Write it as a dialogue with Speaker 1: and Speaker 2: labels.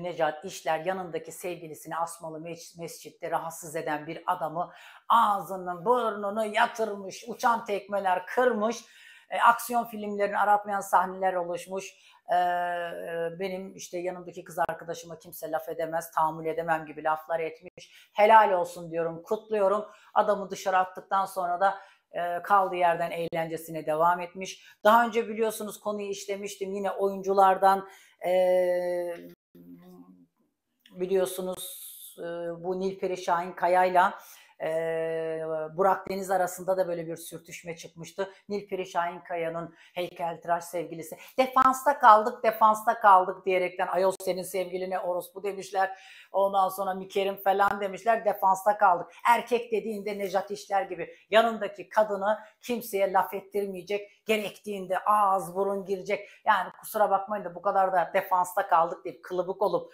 Speaker 1: Necat İşler yanındaki sevgilisini Asmalı Mescid'de rahatsız eden bir adamı ağzının burnunu yatırmış, uçan tekmeler kırmış, e, aksiyon filmlerini aratmayan sahneler oluşmuş. E, benim işte yanımdaki kız arkadaşıma kimse laf edemez, tahammül edemem gibi laflar etmiş. Helal olsun diyorum, kutluyorum. Adamı dışarı attıktan sonra da e, kaldığı yerden eğlencesine devam etmiş. Daha önce biliyorsunuz konuyu işlemiştim yine oyunculardan e, biliyorsunuz e, bu Nilperi Şahin Kaya'yla e, Burak Deniz arasında da böyle bir sürtüşme çıkmıştı. Nilperi Şahin Kaya'nın heykeltıraş sevgilisi defansta kaldık defansta kaldık diyerekten ayol senin sevgiline orospu demişler. Ondan sonra Mikerim falan demişler defansta kaldık. Erkek dediğinde Nejat İşler gibi yanındaki kadını kimseye laf ettirmeyecek gerektiğinde ağız burun girecek. Yani kusura bakmayın da bu kadar da defansta kaldık deyip kılıbık olup